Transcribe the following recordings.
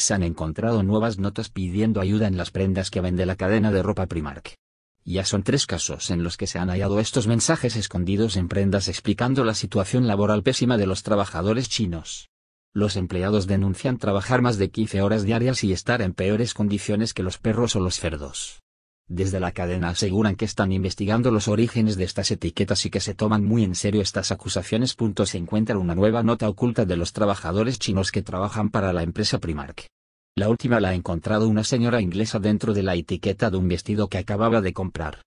se han encontrado nuevas notas pidiendo ayuda en las prendas que vende la cadena de ropa Primark. Ya son tres casos en los que se han hallado estos mensajes escondidos en prendas explicando la situación laboral pésima de los trabajadores chinos. Los empleados denuncian trabajar más de 15 horas diarias y estar en peores condiciones que los perros o los cerdos. Desde la cadena aseguran que están investigando los orígenes de estas etiquetas y que se toman muy en serio estas acusaciones. Se encuentra una nueva nota oculta de los trabajadores chinos que trabajan para la empresa Primark. La última la ha encontrado una señora inglesa dentro de la etiqueta de un vestido que acababa de comprar.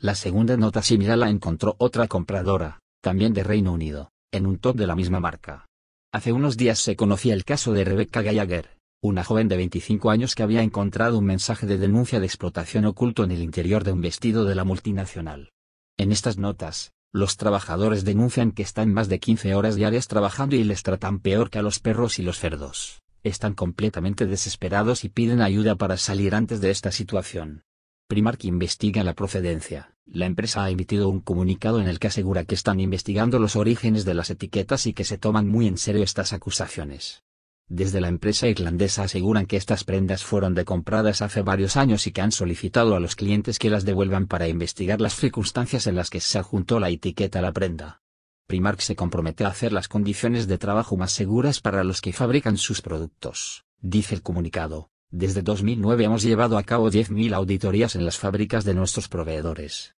La segunda nota similar la encontró otra compradora, también de Reino Unido, en un top de la misma marca. Hace unos días se conocía el caso de Rebecca Gallagher, una joven de 25 años que había encontrado un mensaje de denuncia de explotación oculto en el interior de un vestido de la multinacional. En estas notas, los trabajadores denuncian que están más de 15 horas diarias trabajando y les tratan peor que a los perros y los cerdos. Están completamente desesperados y piden ayuda para salir antes de esta situación. Primark investiga la procedencia. La empresa ha emitido un comunicado en el que asegura que están investigando los orígenes de las etiquetas y que se toman muy en serio estas acusaciones. Desde la empresa irlandesa aseguran que estas prendas fueron de compradas hace varios años y que han solicitado a los clientes que las devuelvan para investigar las circunstancias en las que se adjuntó la etiqueta a la prenda. Primark se compromete a hacer las condiciones de trabajo más seguras para los que fabrican sus productos, dice el comunicado. Desde 2009 hemos llevado a cabo 10.000 auditorías en las fábricas de nuestros proveedores,